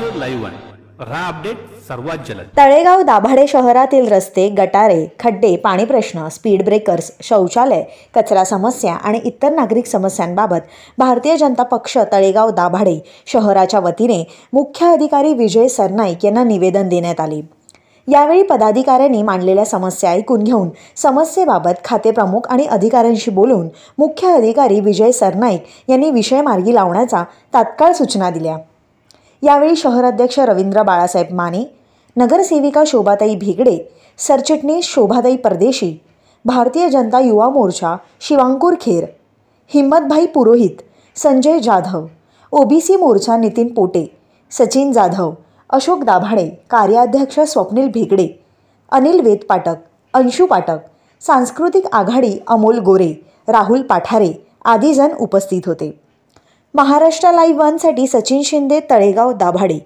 live Talegaon Dabhade शहरातील रस्ते गटारे खड्डे पाणी प्रश्न स्पीड ब्रेकर्स शौचालय कचरा समस्या आणि इतर नागरिक समस्यांबाबत भारतीय जनता पक्ष तळेगाव दाभाडे शहराच्या वतीने मुख्य अधिकारी विजय सरनाईक यांना निवेदन देण्यात आले यावेळी पदाधिकाऱ्यांनी मांडलेल्या समस्या ऐकून घेऊन समस्येबाबत खातेप्रमुख आणि अधिकाऱ्यांशी बोलून मुख्य अधिकारी विजय सरनाईक यांनी विषय मार्गी लावण्याचा तात्काळ सूचना दिल्या यावेळी शहराध्यक्ष रवींद्र बाळासाहेब माने नगरसेविका शोभाताई भिगडे सरचिटणीस शोभाताई परदेशी भारतीय जनता युवा मोर्चा शिवांकूर खेर हिम्मतभाई पुरोहित संजय जाधव ओबीसी मोर्चा नितीन पोटे सचिन जाधव अशोक दाभाडे कार्याध्यक्ष स्वप्नील भिगडे अनिल वेद पाटक अंशू पाटक सांस्कृतिक आघाडी अमोल गोरे राहुल पाठारे आदी उपस्थित होते महाराष्ट्र लाईव्ह वनसाठी सचिन शिंदे तळेगाव दाभाडे